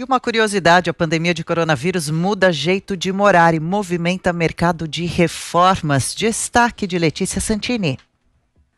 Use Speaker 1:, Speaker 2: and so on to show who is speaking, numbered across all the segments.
Speaker 1: E uma curiosidade: a pandemia de coronavírus muda jeito de morar e movimenta mercado de reformas. Destaque de Letícia Santini.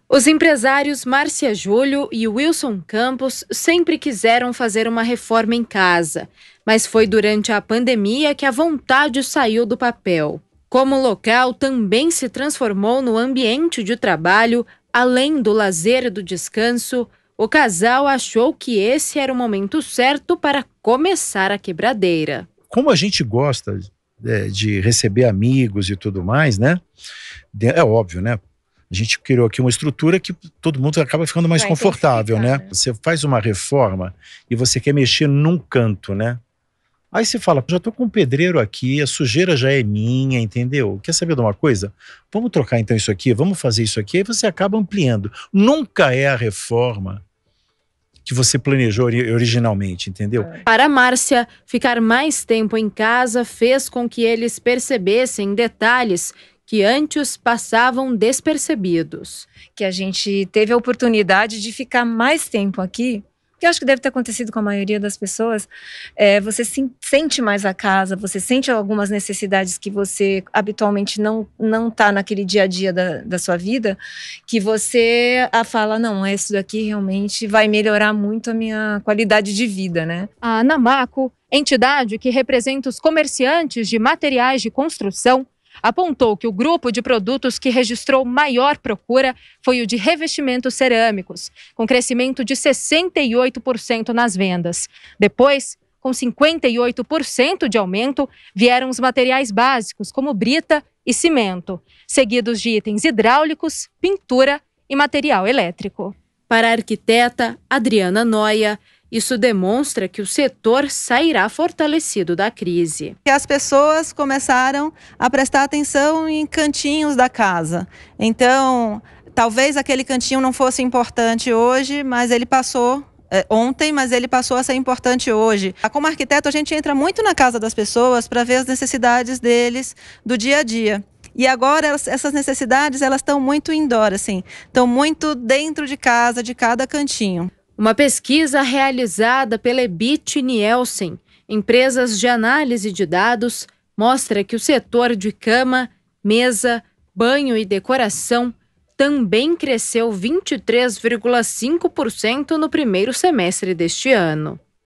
Speaker 1: Os empresários
Speaker 2: Márcia Júlio e Wilson Campos sempre quiseram fazer uma reforma em casa, mas foi durante a pandemia que a vontade saiu do papel. Como o local também se transformou no ambiente de trabalho, além do lazer e do descanso, o casal achou que esse era o momento certo para começar a quebradeira.
Speaker 3: Como a gente gosta é, de receber amigos e tudo mais, né? É óbvio, né? A gente criou aqui uma estrutura que todo mundo acaba ficando mais Vai confortável, né? né? Você faz uma reforma e você quer mexer num canto, né? Aí você fala, já estou com um pedreiro aqui, a sujeira já é minha, entendeu? Quer saber de uma coisa? Vamos trocar então isso aqui, vamos fazer isso aqui, aí você acaba ampliando. Nunca é a reforma que você planejou originalmente, entendeu? É.
Speaker 2: Para Márcia, ficar mais tempo em casa fez com que eles percebessem detalhes que antes passavam despercebidos. Que a gente teve a
Speaker 4: oportunidade de ficar mais tempo aqui que eu acho que deve ter acontecido com a maioria das pessoas, é, você se sente mais a casa, você sente algumas necessidades que você habitualmente não não está naquele dia a dia da, da sua vida, que você a fala, não, é isso daqui realmente vai melhorar muito a minha qualidade de vida, né?
Speaker 2: A Namaco, entidade que representa os comerciantes de materiais de construção, apontou que o grupo de produtos que registrou maior procura foi o de revestimentos cerâmicos, com crescimento de 68% nas vendas. Depois, com 58% de aumento, vieram os materiais básicos, como brita e cimento, seguidos de itens hidráulicos, pintura e material elétrico. Para a arquiteta Adriana Noia, isso demonstra que o setor
Speaker 1: sairá fortalecido da crise. As pessoas começaram a prestar atenção em cantinhos da casa. Então, talvez aquele cantinho não fosse importante hoje, mas ele passou é, ontem, mas ele passou a ser importante hoje. Como arquiteto, a gente entra muito na casa das pessoas para ver as necessidades deles do dia a dia. E agora essas necessidades elas estão muito indoor, assim, estão muito dentro de casa, de cada cantinho. Uma pesquisa realizada pela Ebit
Speaker 2: Nielsen, empresas de análise de dados, mostra que o setor de cama, mesa, banho e decoração também cresceu 23,5% no primeiro semestre deste ano.